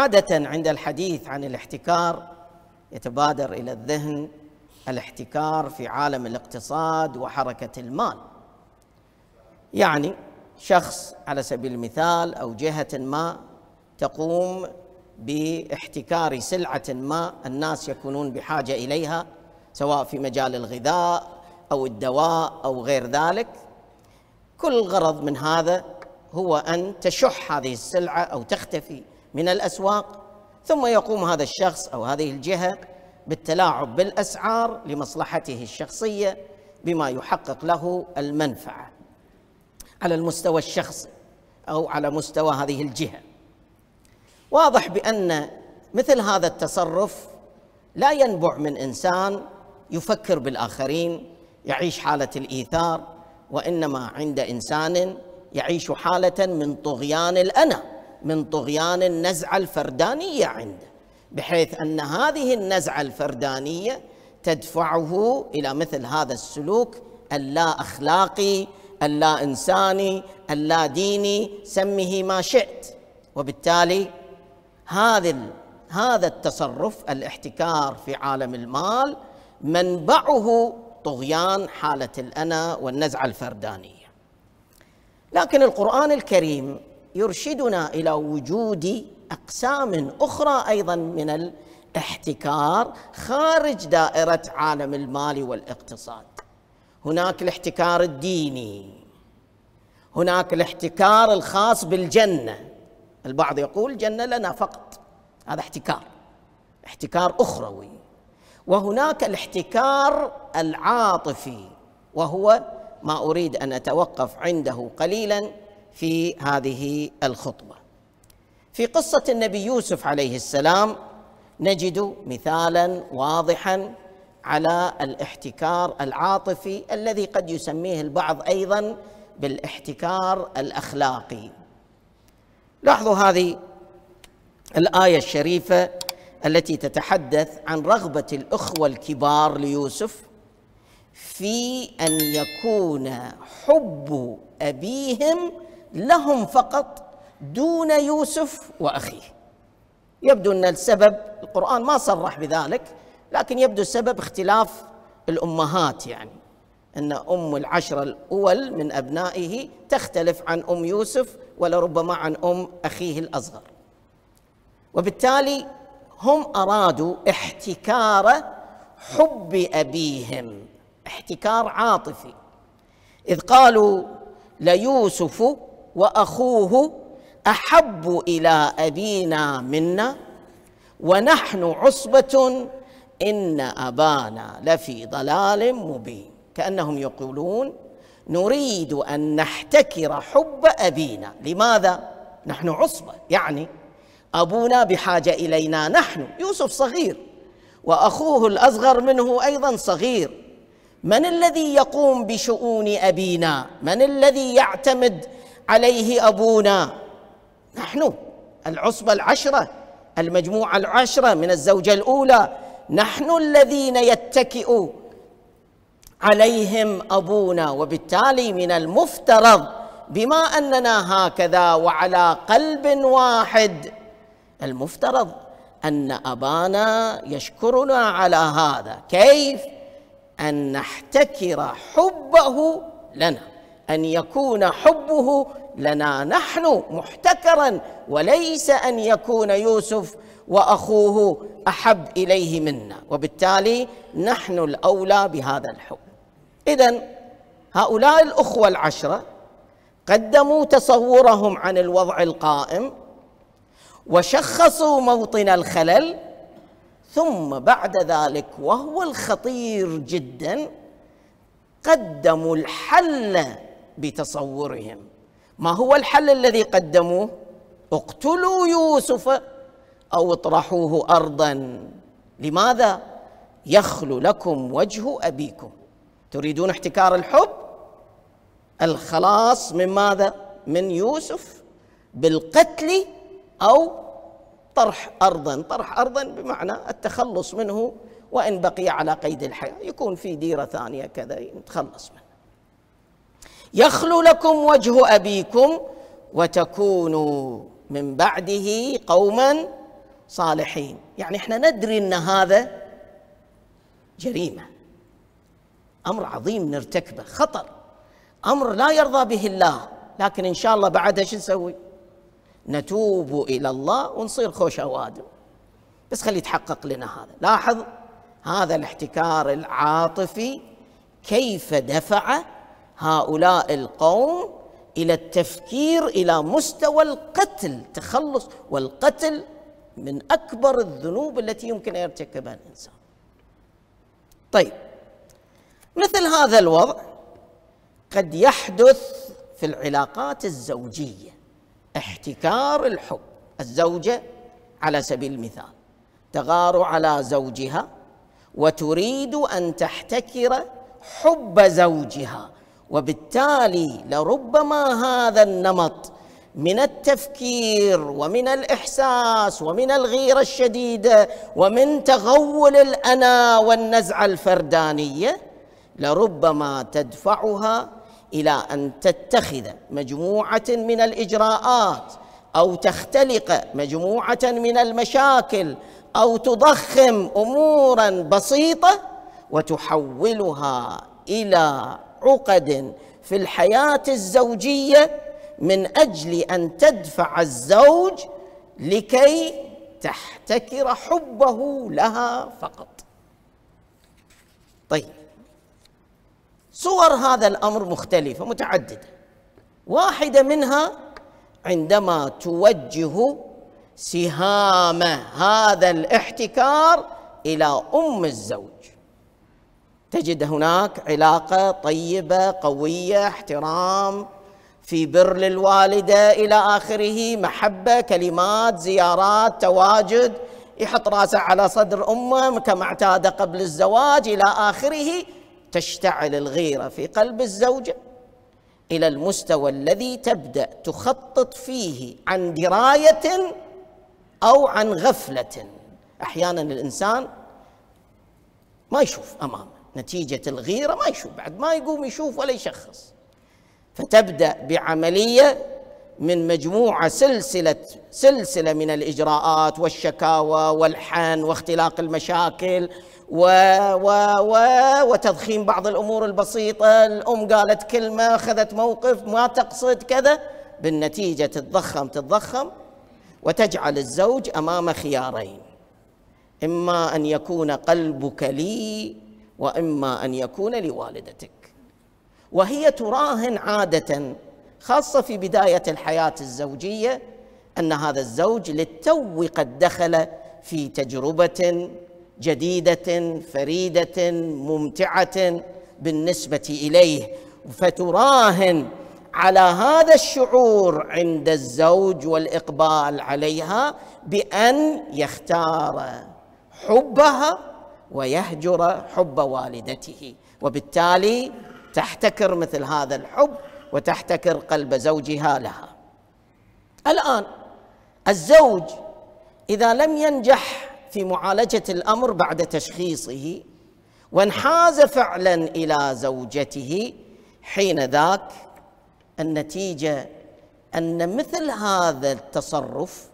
عادة عند الحديث عن الاحتكار يتبادر إلى الذهن الاحتكار في عالم الاقتصاد وحركة المال يعني شخص على سبيل المثال أو جهة ما تقوم باحتكار سلعة ما الناس يكونون بحاجة إليها سواء في مجال الغذاء أو الدواء أو غير ذلك كل غرض من هذا هو أن تشح هذه السلعة أو تختفي من الاسواق ثم يقوم هذا الشخص او هذه الجهه بالتلاعب بالاسعار لمصلحته الشخصيه بما يحقق له المنفعه على المستوى الشخصي او على مستوى هذه الجهه واضح بان مثل هذا التصرف لا ينبع من انسان يفكر بالاخرين يعيش حاله الايثار وانما عند انسان يعيش حاله من طغيان الانا من طغيان النزعه الفردانيه عنده بحيث ان هذه النزعه الفردانيه تدفعه الى مثل هذا السلوك اللا اخلاقي اللا انساني اللا ديني سمه ما شئت وبالتالي هذا هذا التصرف الاحتكار في عالم المال منبعه طغيان حاله الانا والنزعه الفردانيه لكن القران الكريم يرشدنا الى وجود اقسام اخرى ايضا من الاحتكار خارج دائره عالم المال والاقتصاد هناك الاحتكار الديني هناك الاحتكار الخاص بالجنه البعض يقول جنه لنا فقط هذا احتكار احتكار اخروي وهناك الاحتكار العاطفي وهو ما اريد ان اتوقف عنده قليلا في هذه الخطبه في قصه النبي يوسف عليه السلام نجد مثالا واضحا على الاحتكار العاطفي الذي قد يسميه البعض ايضا بالاحتكار الاخلاقي لاحظوا هذه الايه الشريفه التي تتحدث عن رغبه الاخوه الكبار ليوسف في ان يكون حب ابيهم لهم فقط دون يوسف واخيه يبدو ان السبب القران ما صرح بذلك لكن يبدو السبب اختلاف الامهات يعني ان ام العشره الاول من ابنائه تختلف عن ام يوسف ولربما عن ام اخيه الاصغر وبالتالي هم ارادوا احتكار حب ابيهم احتكار عاطفي اذ قالوا ليوسف واخوه احب الى ابينا منا ونحن عصبه ان ابانا لفي ضلال مبين كانهم يقولون نريد ان نحتكر حب ابينا لماذا نحن عصبه يعني ابونا بحاجه الينا نحن يوسف صغير واخوه الاصغر منه ايضا صغير من الذي يقوم بشؤون ابينا من الذي يعتمد عليه ابونا نحن العصبه العشره المجموعه العشره من الزوجه الاولى نحن الذين يتكئ عليهم ابونا وبالتالي من المفترض بما اننا هكذا وعلى قلب واحد المفترض ان ابانا يشكرنا على هذا كيف ان نحتكر حبه لنا ان يكون حبه لنا نحن محتكرا وليس ان يكون يوسف واخوه احب اليه منا وبالتالي نحن الاولى بهذا الحب اذا هؤلاء الاخوه العشره قدموا تصورهم عن الوضع القائم وشخصوا موطن الخلل ثم بعد ذلك وهو الخطير جدا قدموا الحل بتصورهم ما هو الحل الذي قدموه اقتلوا يوسف او اطرحوه ارضا لماذا يخلو لكم وجه ابيكم تريدون احتكار الحب الخلاص من ماذا من يوسف بالقتل او طرح ارضا طرح ارضا بمعنى التخلص منه وان بقي على قيد الحياه يكون في ديره ثانيه كذا نتخلص منه يخلو لكم وجه ابيكم وتكونوا من بعده قوما صالحين يعني احنا ندري ان هذا جريمه امر عظيم نرتكبه خطر امر لا يرضى به الله لكن ان شاء الله بعدها شو نسوي نتوب الى الله ونصير خوش اوادم بس خلي يتحقق لنا هذا لاحظ هذا الاحتكار العاطفي كيف دفع هؤلاء القوم الى التفكير الى مستوى القتل تخلص والقتل من اكبر الذنوب التي يمكن ان يرتكبها الانسان. طيب مثل هذا الوضع قد يحدث في العلاقات الزوجيه احتكار الحب، الزوجه على سبيل المثال تغار على زوجها وتريد ان تحتكر حب زوجها وبالتالي لربما هذا النمط من التفكير ومن الاحساس ومن الغيره الشديده ومن تغول الانا والنزعه الفردانيه لربما تدفعها الى ان تتخذ مجموعه من الاجراءات او تختلق مجموعه من المشاكل او تضخم امورا بسيطه وتحولها الى عقد في الحياه الزوجيه من اجل ان تدفع الزوج لكي تحتكر حبه لها فقط طيب صور هذا الامر مختلفه متعدده واحده منها عندما توجه سهام هذا الاحتكار الى ام الزوج تجد هناك علاقه طيبه قويه احترام في بر للوالده الى اخره محبه كلمات زيارات تواجد يحط راسه على صدر امه كما اعتاد قبل الزواج الى اخره تشتعل الغيره في قلب الزوجه الى المستوى الذي تبدا تخطط فيه عن درايه او عن غفله احيانا الانسان ما يشوف امامه نتيجة الغيرة ما يشوف بعد ما يقوم يشوف ولا يشخص فتبدأ بعملية من مجموعة سلسلة سلسلة من الإجراءات والشكاوى والحن واختلاق المشاكل و و و وتضخيم بعض الأمور البسيطة الأم قالت كلمة أخذت موقف ما تقصد كذا بالنتيجة تتضخم تتضخم وتجعل الزوج أمام خيارين إما أن يكون قلبك لي واما ان يكون لوالدتك وهي تراهن عاده خاصه في بدايه الحياه الزوجيه ان هذا الزوج للتو قد دخل في تجربه جديده فريده ممتعه بالنسبه اليه فتراهن على هذا الشعور عند الزوج والاقبال عليها بان يختار حبها ويهجر حب والدته وبالتالي تحتكر مثل هذا الحب وتحتكر قلب زوجها لها الان الزوج اذا لم ينجح في معالجه الامر بعد تشخيصه وانحاز فعلا الى زوجته حين ذاك النتيجه ان مثل هذا التصرف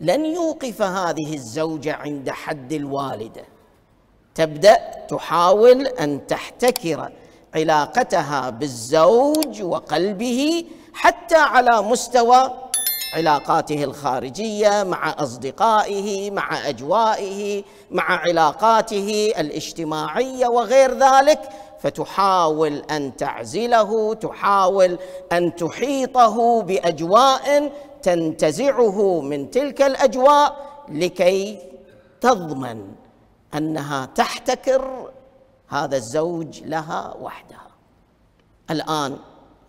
لن يوقف هذه الزوجه عند حد الوالده تبدا تحاول ان تحتكر علاقتها بالزوج وقلبه حتى على مستوى علاقاته الخارجيه مع اصدقائه مع اجوائه مع علاقاته الاجتماعيه وغير ذلك فتحاول ان تعزله تحاول ان تحيطه باجواء تنتزعه من تلك الاجواء لكي تضمن انها تحتكر هذا الزوج لها وحدها الان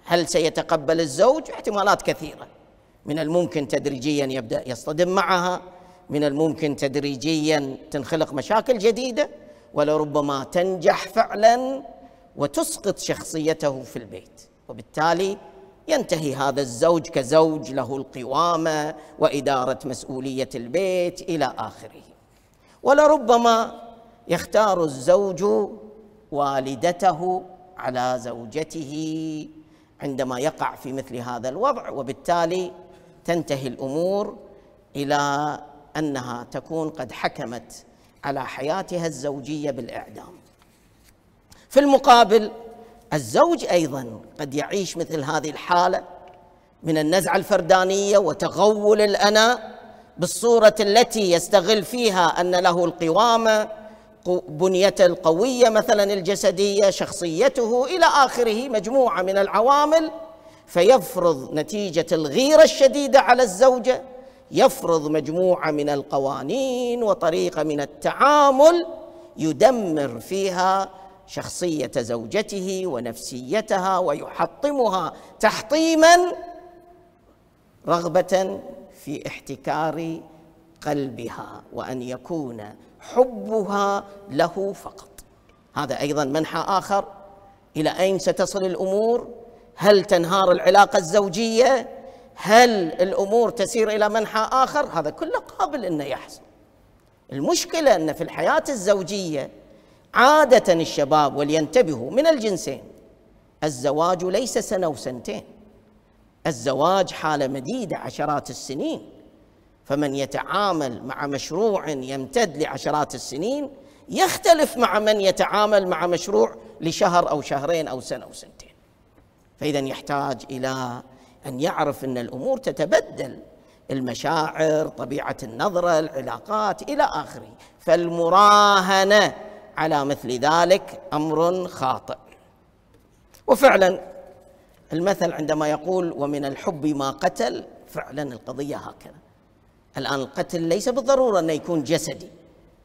هل سيتقبل الزوج احتمالات كثيره من الممكن تدريجيا يبدا يصطدم معها من الممكن تدريجيا تنخلق مشاكل جديده ولربما تنجح فعلا وتسقط شخصيته في البيت وبالتالي ينتهي هذا الزوج كزوج له القوامه واداره مسؤوليه البيت الى اخره ولربما يختار الزوج والدته على زوجته عندما يقع في مثل هذا الوضع وبالتالي تنتهي الامور الى انها تكون قد حكمت على حياتها الزوجيه بالاعدام. في المقابل الزوج ايضا قد يعيش مثل هذه الحاله من النزعه الفردانيه وتغول الانا بالصورة التي يستغل فيها أن له القوامة بنيته القوية مثلا الجسدية شخصيته إلى آخره مجموعة من العوامل فيفرض نتيجة الغيرة الشديدة على الزوجة يفرض مجموعة من القوانين وطريقة من التعامل يدمر فيها شخصية زوجته ونفسيتها ويحطمها تحطيما رغبة في احتكار قلبها وان يكون حبها له فقط هذا ايضا منحى اخر الى اين ستصل الامور هل تنهار العلاقه الزوجيه هل الامور تسير الى منحى اخر هذا كله قابل انه يحصل المشكله ان في الحياه الزوجيه عاده الشباب ولينتبهوا من الجنسين الزواج ليس سنه وسنتين الزواج حاله مديده عشرات السنين فمن يتعامل مع مشروع يمتد لعشرات السنين يختلف مع من يتعامل مع مشروع لشهر او شهرين او سنه او سنتين فاذا يحتاج الى ان يعرف ان الامور تتبدل المشاعر طبيعه النظره العلاقات الى اخره فالمراهنه على مثل ذلك امر خاطئ وفعلا المثل عندما يقول ومن الحب ما قتل فعلا القضيه هكذا الان القتل ليس بالضروره انه يكون جسدي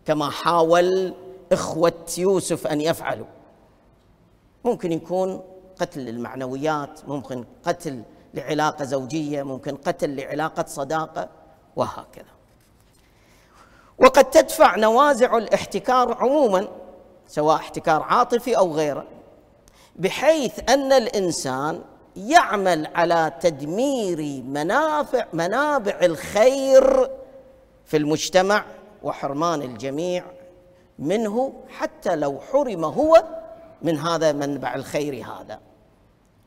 كما حاول اخوه يوسف ان يفعلوا ممكن يكون قتل للمعنويات ممكن قتل لعلاقه زوجيه ممكن قتل لعلاقه صداقه وهكذا وقد تدفع نوازع الاحتكار عموما سواء احتكار عاطفي او غيره بحيث ان الانسان يعمل على تدمير منافع منابع الخير في المجتمع وحرمان الجميع منه حتى لو حرم هو من هذا منبع الخير هذا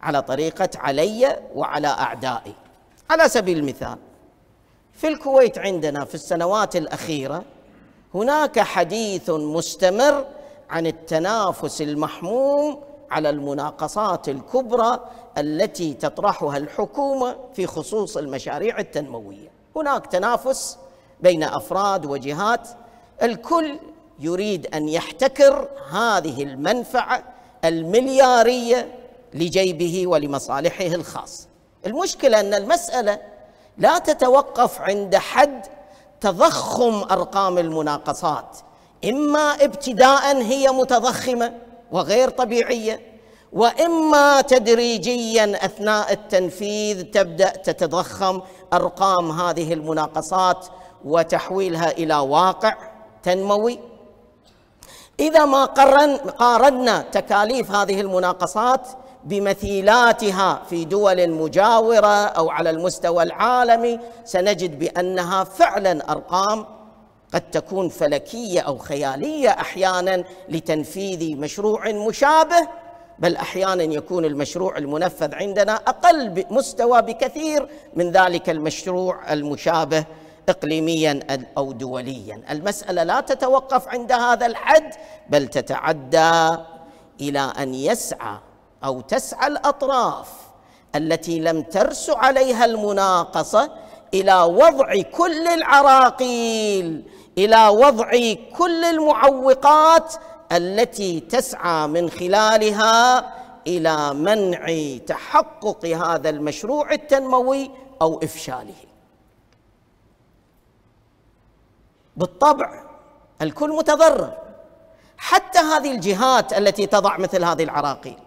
على طريقة علي وعلى أعدائي على سبيل المثال في الكويت عندنا في السنوات الأخيرة هناك حديث مستمر عن التنافس المحموم على المناقصات الكبرى التي تطرحها الحكومه في خصوص المشاريع التنمويه هناك تنافس بين افراد وجهات الكل يريد ان يحتكر هذه المنفعه الملياريه لجيبه ولمصالحه الخاصه المشكله ان المساله لا تتوقف عند حد تضخم ارقام المناقصات اما ابتداء هي متضخمه وغير طبيعيه واما تدريجيا اثناء التنفيذ تبدا تتضخم ارقام هذه المناقصات وتحويلها الى واقع تنموي اذا ما قرن قارنا تكاليف هذه المناقصات بمثيلاتها في دول مجاوره او على المستوى العالمي سنجد بانها فعلا ارقام قد تكون فلكيه او خياليه احيانا لتنفيذ مشروع مشابه بل احيانا يكون المشروع المنفذ عندنا اقل مستوى بكثير من ذلك المشروع المشابه اقليميا او دوليا المساله لا تتوقف عند هذا الحد بل تتعدى الى ان يسعى او تسعى الاطراف التي لم ترس عليها المناقصه الى وضع كل العراقيل الى وضع كل المعوقات التي تسعى من خلالها الى منع تحقق هذا المشروع التنموي او افشاله بالطبع الكل متضرر حتى هذه الجهات التي تضع مثل هذه العراقيل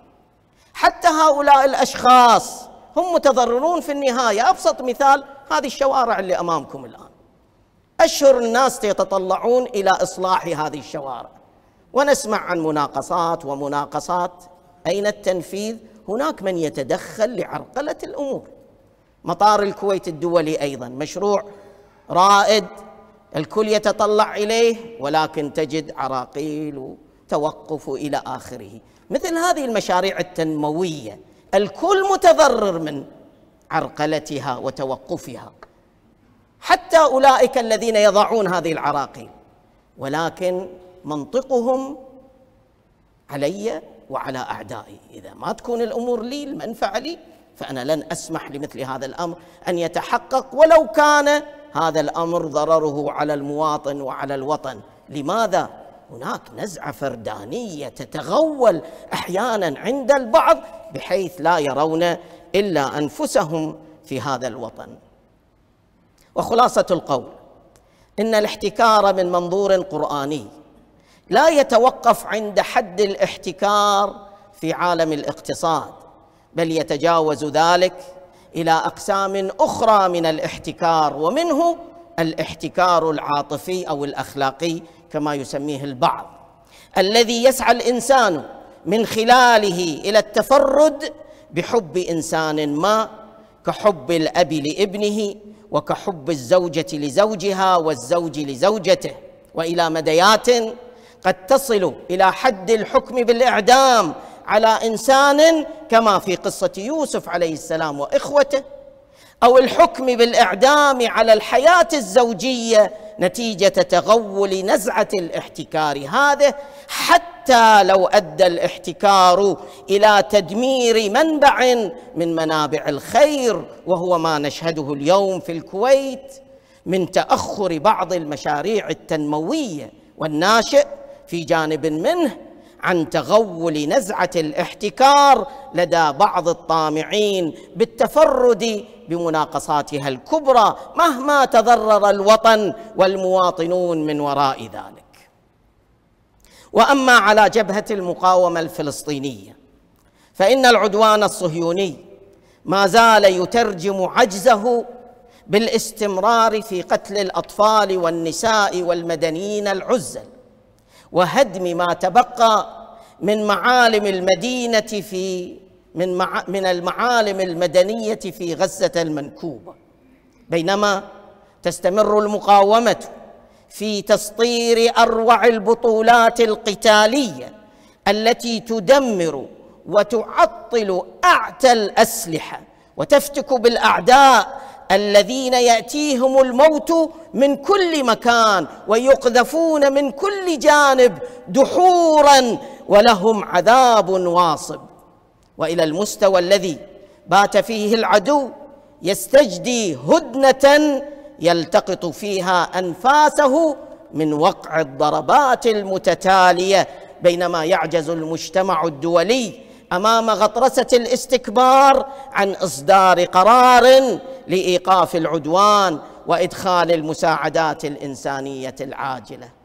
حتى هؤلاء الاشخاص هم متضررون في النهايه ابسط مثال هذه الشوارع اللي امامكم الان اشهر الناس يتطلعون الى اصلاح هذه الشوارع ونسمع عن مناقصات ومناقصات اين التنفيذ هناك من يتدخل لعرقله الامور مطار الكويت الدولي ايضا مشروع رائد الكل يتطلع اليه ولكن تجد عراقيل توقف الى اخره مثل هذه المشاريع التنمويه الكل متضرر من عرقلتها وتوقفها حتى اولئك الذين يضعون هذه العراقيل ولكن منطقهم علي وعلى أعدائي إذا ما تكون الأمور لي المنفعة لي فأنا لن أسمح لمثل هذا الأمر أن يتحقق ولو كان هذا الأمر ضرره على المواطن وعلى الوطن لماذا؟ هناك نزعة فردانية تتغول أحيانا عند البعض بحيث لا يرون إلا أنفسهم في هذا الوطن وخلاصة القول إن الاحتكار من منظور قرآني لا يتوقف عند حد الاحتكار في عالم الاقتصاد بل يتجاوز ذلك الى اقسام اخرى من الاحتكار ومنه الاحتكار العاطفي او الاخلاقي كما يسميه البعض الذي يسعى الانسان من خلاله الى التفرد بحب انسان ما كحب الاب لابنه وكحب الزوجه لزوجها والزوج لزوجته والى مديات قد تصل الى حد الحكم بالاعدام على انسان كما في قصه يوسف عليه السلام واخوته او الحكم بالاعدام على الحياه الزوجيه نتيجه تغول نزعه الاحتكار هذا حتى لو ادى الاحتكار الى تدمير منبع من منابع الخير وهو ما نشهده اليوم في الكويت من تاخر بعض المشاريع التنمويه والناشئ في جانب منه عن تغول نزعه الاحتكار لدى بعض الطامعين بالتفرد بمناقصاتها الكبرى مهما تضرر الوطن والمواطنون من وراء ذلك واما على جبهه المقاومه الفلسطينيه فان العدوان الصهيوني ما زال يترجم عجزه بالاستمرار في قتل الاطفال والنساء والمدنيين العزل وهدم ما تبقى من معالم المدينه في من مع من المعالم المدنيه في غزه المنكوبه بينما تستمر المقاومه في تسطير اروع البطولات القتاليه التي تدمر وتعطل اعتى الاسلحه وتفتك بالاعداء الذين ياتيهم الموت من كل مكان ويقذفون من كل جانب دحورا ولهم عذاب واصب والى المستوى الذي بات فيه العدو يستجدي هدنه يلتقط فيها انفاسه من وقع الضربات المتتاليه بينما يعجز المجتمع الدولي امام غطرسه الاستكبار عن اصدار قرار لايقاف العدوان وادخال المساعدات الانسانيه العاجله